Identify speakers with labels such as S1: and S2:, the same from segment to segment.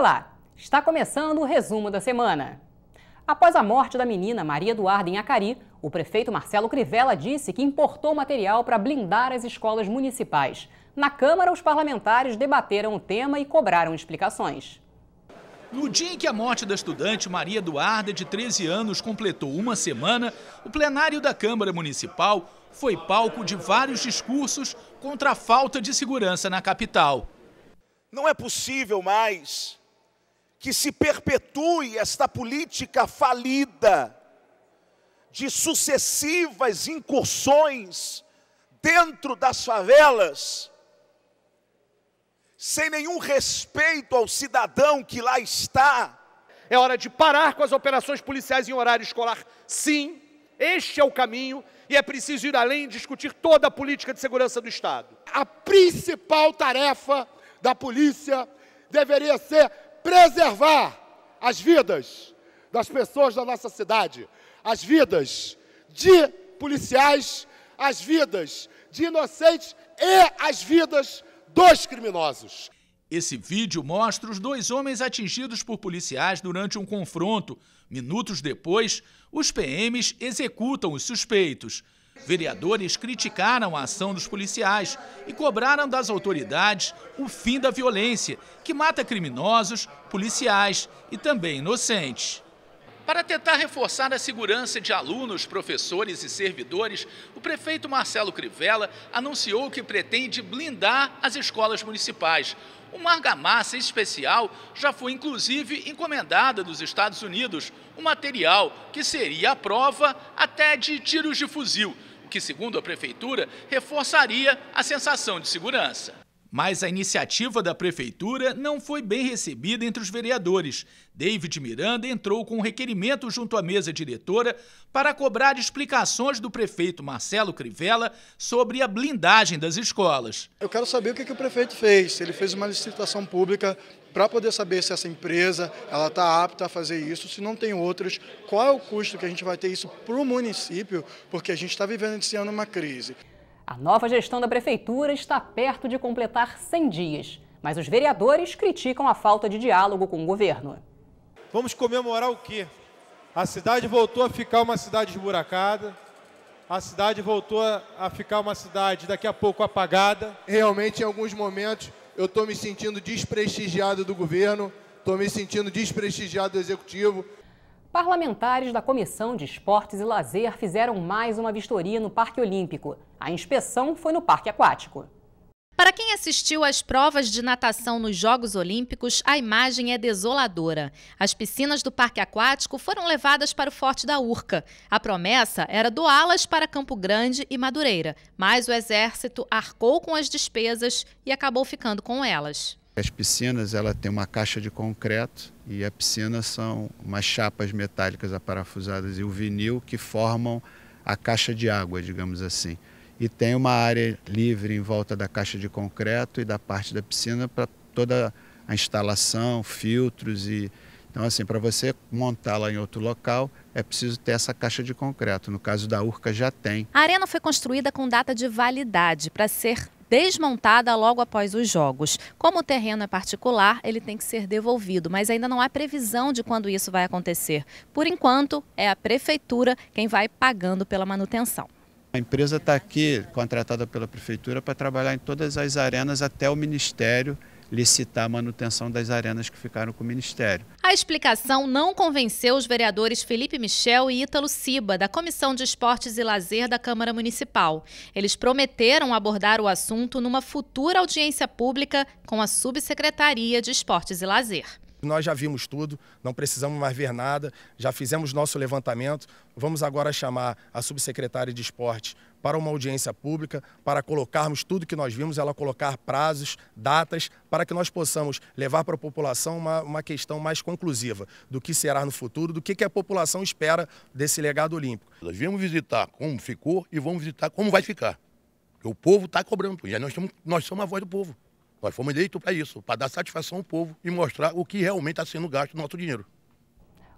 S1: Olá, está começando o resumo da semana. Após a morte da menina Maria Eduarda em Acari, o prefeito Marcelo Crivella disse que importou material para blindar as escolas municipais. Na Câmara, os parlamentares debateram o tema e cobraram explicações.
S2: No dia em que a morte da estudante Maria Eduarda, de 13 anos, completou uma semana, o plenário da Câmara Municipal foi palco de vários discursos contra a falta de segurança na capital. Não é possível mais que se perpetue esta política falida de sucessivas incursões dentro das favelas, sem nenhum respeito ao
S3: cidadão que lá está. É hora de parar com as operações policiais em horário escolar. Sim, este é o caminho e é preciso ir além e discutir toda a política de
S2: segurança do Estado. A principal tarefa da polícia deveria ser preservar as vidas das pessoas da nossa cidade, as vidas de policiais, as vidas de inocentes e as vidas dos criminosos. Esse vídeo mostra os dois homens atingidos por policiais durante um confronto. Minutos depois, os PMs executam os suspeitos. Vereadores criticaram a ação dos policiais e cobraram das autoridades o fim da violência, que mata criminosos, policiais e também inocentes. Para tentar reforçar a segurança de alunos, professores e servidores, o prefeito Marcelo Crivella anunciou que pretende blindar as escolas municipais. Uma argamassa especial já foi inclusive encomendada dos Estados Unidos, um material que seria a prova até de tiros de fuzil que, segundo a prefeitura, reforçaria a sensação de segurança. Mas a iniciativa da prefeitura não foi bem recebida entre os vereadores. David Miranda entrou com um requerimento junto à mesa diretora para cobrar explicações do prefeito Marcelo Crivella sobre a blindagem das escolas.
S1: Eu quero saber o que, que o prefeito fez. Ele fez uma licitação pública para poder saber se essa empresa ela está apta a fazer isso, se não tem outras, qual é o custo que a gente vai ter isso para o município, porque a gente está vivendo ano uma crise. A nova gestão da prefeitura está perto de completar 100 dias, mas os vereadores criticam a falta de diálogo com o governo.
S3: Vamos comemorar o quê? A cidade voltou a ficar uma cidade esburacada, a cidade voltou a ficar uma cidade daqui a pouco apagada. Realmente, em alguns momentos, eu estou me sentindo desprestigiado do governo, estou me sentindo desprestigiado do executivo,
S1: Parlamentares da Comissão de Esportes e Lazer fizeram mais uma vistoria no Parque Olímpico. A inspeção foi no Parque Aquático.
S4: Para quem assistiu às provas de natação nos Jogos Olímpicos, a imagem é desoladora. As piscinas do Parque Aquático foram levadas para o Forte da Urca. A promessa era doá-las para Campo Grande e Madureira, mas o Exército arcou com as despesas e acabou ficando com elas
S2: as piscinas ela tem uma caixa de concreto e a piscina são umas chapas metálicas aparafusadas e o vinil que formam a caixa de água, digamos assim. E tem uma área livre em volta da caixa de concreto e da parte da piscina para toda a instalação, filtros e então assim, para você montá-la em outro local, é preciso ter essa caixa de concreto. No caso da Urca já tem.
S4: A arena foi construída com data de validade para ser desmontada logo após os jogos. Como o terreno é particular, ele tem que ser devolvido, mas ainda não há previsão de quando isso vai acontecer. Por enquanto, é a prefeitura quem vai pagando pela manutenção.
S2: A empresa está aqui, contratada pela prefeitura, para trabalhar em todas as arenas até o Ministério licitar a manutenção das arenas que ficaram com o Ministério.
S4: A explicação não convenceu os vereadores Felipe Michel e Ítalo Ciba, da Comissão de Esportes e Lazer da Câmara Municipal. Eles prometeram abordar o assunto numa futura audiência pública com a Subsecretaria de Esportes e Lazer.
S2: Nós já vimos tudo, não precisamos mais ver nada, já fizemos nosso levantamento. Vamos agora chamar a subsecretária de esporte para uma audiência pública, para colocarmos tudo que nós vimos, ela colocar prazos, datas, para que nós possamos levar para a população uma, uma questão mais conclusiva do que será no futuro, do que, que a população espera desse legado olímpico. Nós viemos visitar como ficou e vamos visitar como vai ficar. o povo está cobrando, e nós, somos, nós somos a voz do povo. Nós fomos eleitos para isso, para dar satisfação ao povo e mostrar o que realmente está sendo gasto no nosso dinheiro.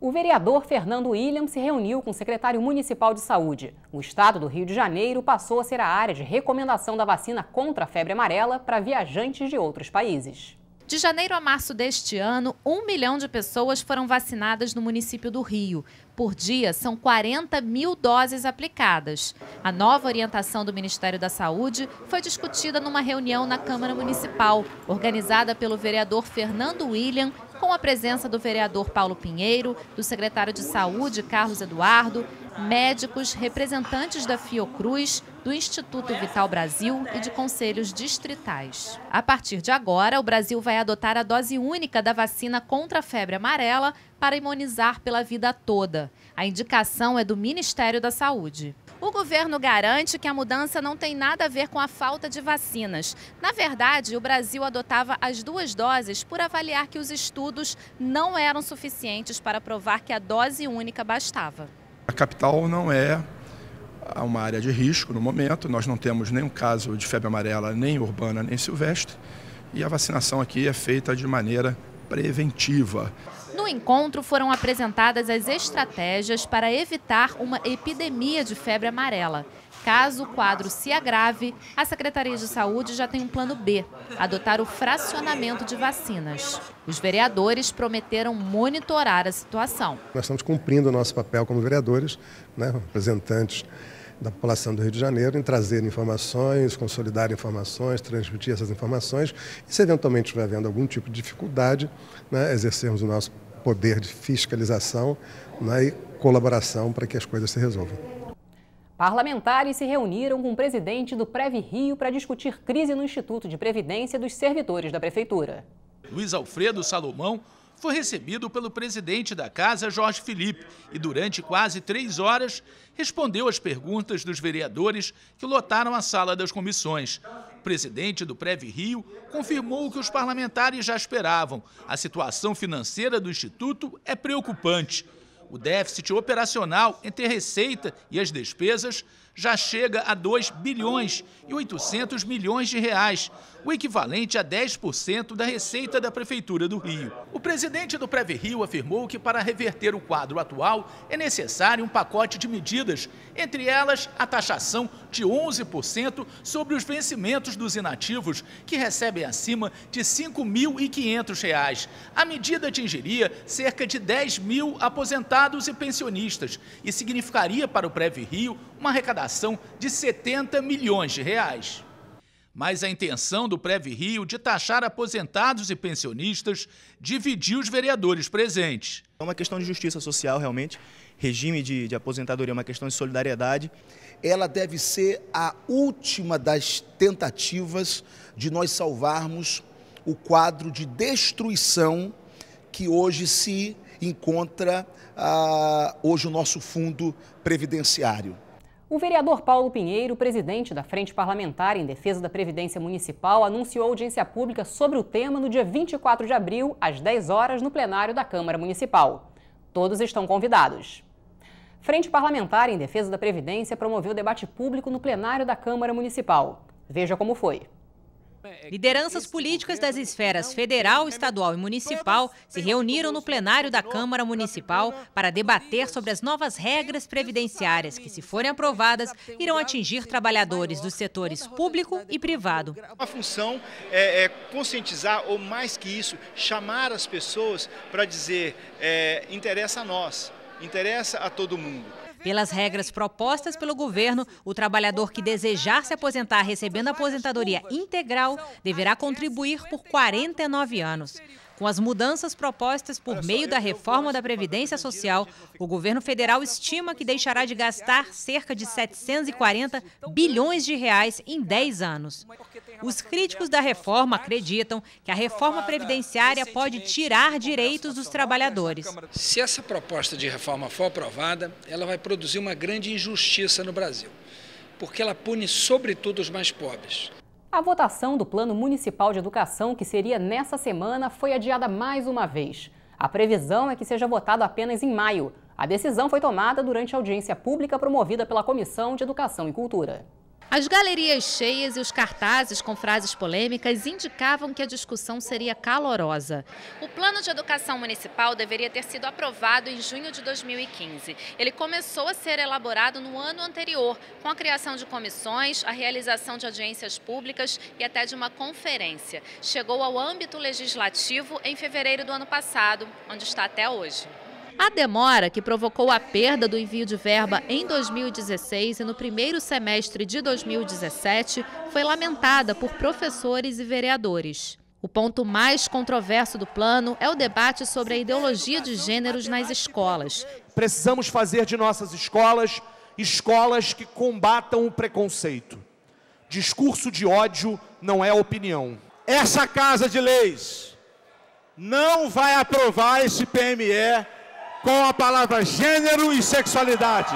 S1: O vereador Fernando William se reuniu com o secretário municipal de saúde. O estado do Rio de Janeiro passou a ser a área de recomendação da vacina contra a febre amarela para viajantes de outros países. De
S4: janeiro a março deste ano, um milhão de pessoas foram vacinadas no município do Rio. Por dia, são 40 mil doses aplicadas. A nova orientação do Ministério da Saúde foi discutida numa reunião na Câmara Municipal, organizada pelo vereador Fernando William, com a presença do vereador Paulo Pinheiro, do secretário de Saúde Carlos Eduardo, médicos, representantes da Fiocruz, do Instituto Vital Brasil e de conselhos distritais. A partir de agora, o Brasil vai adotar a dose única da vacina contra a febre amarela para imunizar pela vida toda. A indicação é do Ministério da Saúde. O governo garante que a mudança não tem nada a ver com a falta de vacinas. Na verdade, o Brasil adotava as duas doses por avaliar que os estudos não eram suficientes para provar que a dose única bastava.
S2: A capital não é a uma área de risco no momento. Nós não temos nenhum caso de febre amarela, nem urbana, nem silvestre. E a vacinação aqui é feita de maneira preventiva.
S4: No encontro foram apresentadas as estratégias para evitar uma epidemia de febre amarela. Caso o quadro se agrave, a Secretaria de Saúde já tem um plano B, adotar o fracionamento de vacinas. Os vereadores prometeram monitorar a situação.
S3: Nós estamos cumprindo o nosso papel como vereadores, né, representantes da população do Rio de Janeiro em trazer informações, consolidar informações, transmitir essas informações e se eventualmente estiver havendo algum tipo de dificuldade, né, exercermos o nosso poder de fiscalização né, e colaboração para que as coisas se resolvam.
S1: Parlamentares se reuniram com o presidente do Preve Rio para discutir crise no Instituto de Previdência dos Servidores da Prefeitura.
S2: Luiz Alfredo Salomão foi recebido pelo presidente da casa, Jorge Felipe, e durante quase três horas respondeu às perguntas dos vereadores que lotaram a sala das comissões. O presidente do Preve Rio confirmou o que os parlamentares já esperavam: a situação financeira do Instituto é preocupante. O déficit operacional entre a receita e as despesas já chega a 2 bilhões e 800 milhões de reais, o equivalente a 10% da receita da Prefeitura do Rio. O presidente do Preve Rio afirmou que para reverter o quadro atual é necessário um pacote de medidas, entre elas a taxação de 11% sobre os vencimentos dos inativos que recebem acima de R$ 5.500. A medida atingiria cerca de 10 mil aposentados e pensionistas e significaria para o Preve Rio uma arrecadação arrecadação de 70 milhões de reais. Mas a intenção do Preve Rio de taxar aposentados e pensionistas dividiu os vereadores presentes. É uma questão de justiça social, realmente. Regime de, de aposentadoria é uma questão de solidariedade. Ela deve ser a última das tentativas de nós salvarmos o quadro de destruição que hoje se encontra ah, hoje o nosso fundo previdenciário.
S1: O vereador Paulo Pinheiro, presidente da Frente Parlamentar em Defesa da Previdência Municipal, anunciou audiência pública sobre o tema no dia 24 de abril, às 10 horas, no plenário da Câmara Municipal. Todos estão convidados. Frente Parlamentar em Defesa da Previdência promoveu debate público no plenário da Câmara Municipal. Veja como foi. Né, é Lideranças políticas das esferas é federal, estadual e municipal se reuniram no plenário da Câmara Municipal para debater sobre as novas regras previdenciárias que, se forem aprovadas, irão atingir trabalhadores dos setores público
S3: e privado. A função é, é conscientizar, ou mais que isso, chamar as pessoas para dizer é, interessa a nós, interessa a todo mundo.
S1: Pelas regras propostas pelo governo, o trabalhador que desejar se aposentar recebendo aposentadoria integral deverá contribuir por 49 anos. Com as mudanças propostas por meio da reforma da Previdência Social, o governo federal estima que deixará de gastar cerca de 740 bilhões de reais em 10 anos. Os críticos da reforma acreditam que a reforma previdenciária pode tirar direitos dos trabalhadores.
S2: Se essa proposta de reforma for aprovada, ela vai produzir uma grande injustiça no Brasil, porque ela pune sobretudo os mais pobres.
S1: A votação do Plano Municipal de Educação, que seria nessa semana, foi adiada mais uma vez. A previsão é que seja votado apenas em maio. A decisão foi tomada durante a audiência pública promovida pela Comissão de Educação e Cultura.
S4: As galerias cheias e os cartazes com frases polêmicas indicavam que a discussão seria calorosa. O Plano de Educação Municipal deveria ter sido aprovado em junho de 2015. Ele começou a ser elaborado no ano anterior, com a criação de comissões, a realização de audiências públicas e até de uma conferência. Chegou ao âmbito legislativo em fevereiro do ano passado, onde está até hoje. A demora, que provocou a perda do envio de verba em 2016 e no primeiro semestre de 2017, foi lamentada por professores e vereadores. O ponto mais controverso do plano é o debate sobre a ideologia de gêneros nas escolas.
S3: Precisamos fazer de nossas escolas escolas que combatam o preconceito. Discurso de ódio não é opinião. Essa Casa de Leis não vai aprovar esse PME com a palavra gênero e sexualidade.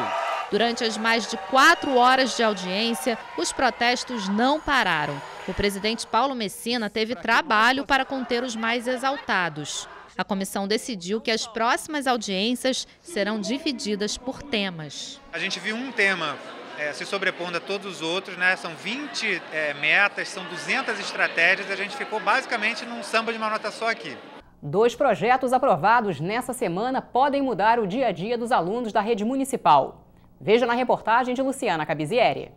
S4: Durante as mais de quatro horas de audiência, os protestos não pararam. O presidente Paulo Messina teve trabalho para conter os mais exaltados. A comissão decidiu que as próximas audiências serão divididas por temas. A gente viu um tema é, se sobrepondo a todos os outros, né? são 20 é,
S3: metas, são 200 estratégias, a gente ficou basicamente num samba de uma nota só aqui.
S1: Dois projetos aprovados nessa semana podem mudar o dia a dia dos alunos da rede municipal. Veja na reportagem de Luciana Cabizieri.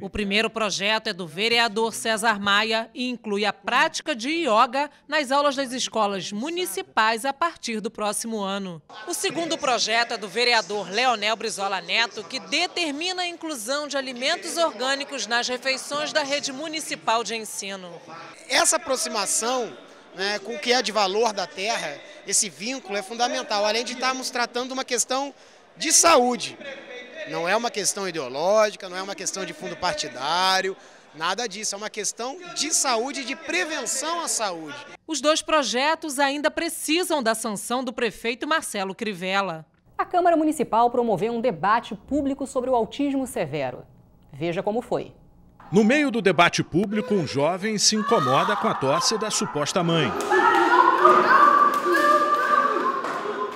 S1: O primeiro projeto é do vereador César Maia e inclui a prática de ioga nas aulas das escolas municipais a partir do próximo ano. O segundo projeto é do vereador Leonel Brizola Neto, que determina a inclusão de alimentos orgânicos nas refeições da rede municipal de ensino.
S2: Essa aproximação né, com o que é de valor da terra, esse vínculo é fundamental, além de estarmos tratando uma questão de saúde. Não é uma questão ideológica, não é uma questão de fundo partidário, nada
S1: disso. É uma questão de saúde, de prevenção à saúde. Os dois projetos ainda precisam da sanção do prefeito Marcelo Crivella. A Câmara Municipal promoveu um debate público sobre o autismo severo. Veja como foi.
S3: No meio do debate público, um jovem se incomoda com a tosse da suposta mãe.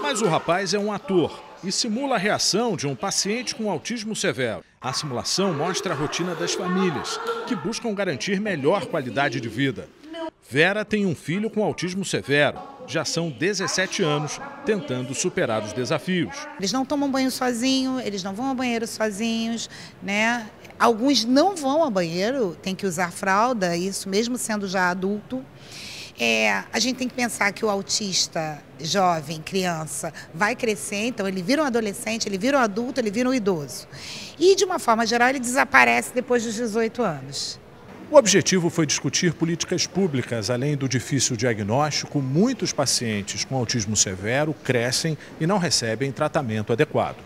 S3: Mas o rapaz é um ator e simula a reação de um paciente com autismo severo. A simulação mostra a rotina das famílias, que buscam garantir melhor qualidade de vida. Vera tem um filho com autismo severo. Já são 17 anos tentando superar os desafios. Eles não tomam banho sozinhos,
S4: eles não vão ao banheiro sozinhos, né? Alguns não vão ao banheiro, tem que usar fralda, isso mesmo sendo já adulto. É, a gente tem que pensar que o autista jovem, criança, vai crescer, então ele vira um adolescente, ele vira um adulto, ele vira um idoso. E, de uma forma geral, ele desaparece depois dos 18 anos.
S3: O objetivo foi discutir políticas públicas, além do difícil diagnóstico, muitos pacientes com autismo severo crescem e não recebem tratamento adequado.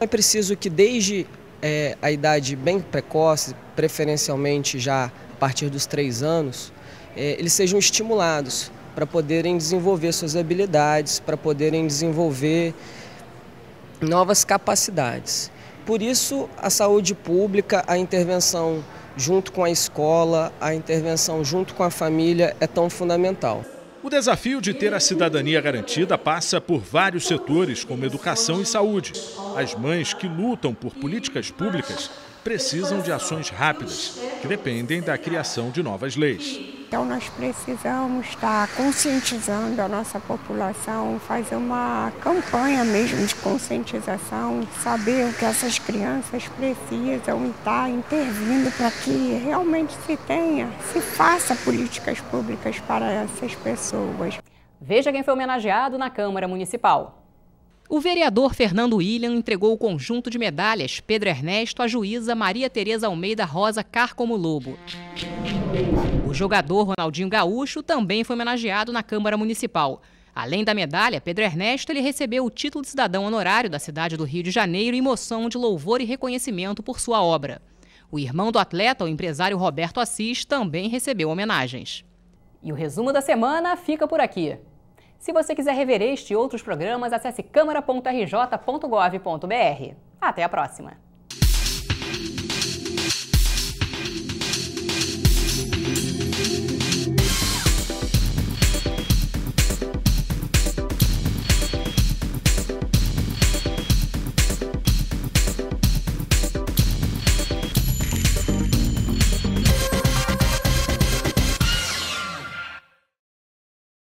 S3: É preciso que desde é, a idade bem precoce, preferencialmente já a
S1: partir dos três anos, é, eles sejam estimulados para poderem desenvolver suas habilidades, para poderem desenvolver novas capacidades. Por isso, a saúde pública, a intervenção junto com a escola, a intervenção junto com a família é tão fundamental.
S3: O desafio de ter a cidadania garantida passa por vários setores, como educação e saúde. As mães que lutam por políticas públicas precisam de ações rápidas, que dependem da criação de novas leis.
S1: Então nós precisamos estar conscientizando a nossa população, fazer uma campanha mesmo de conscientização, saber o que essas crianças precisam e estar tá intervindo para que realmente se tenha, se faça políticas públicas para essas pessoas. Veja quem foi homenageado na Câmara Municipal. O vereador Fernando William entregou o conjunto de medalhas Pedro Ernesto à juíza Maria Tereza Almeida Rosa Carcomo Lobo. O jogador Ronaldinho Gaúcho também foi homenageado na Câmara Municipal. Além da medalha, Pedro Ernesto ele recebeu o título de cidadão honorário da cidade do Rio de Janeiro em moção de louvor e reconhecimento por sua obra. O irmão do atleta, o empresário Roberto Assis, também recebeu homenagens. E o resumo da semana fica por aqui. Se você quiser rever este e outros programas, acesse câmara.rj.gov.br. Até a próxima!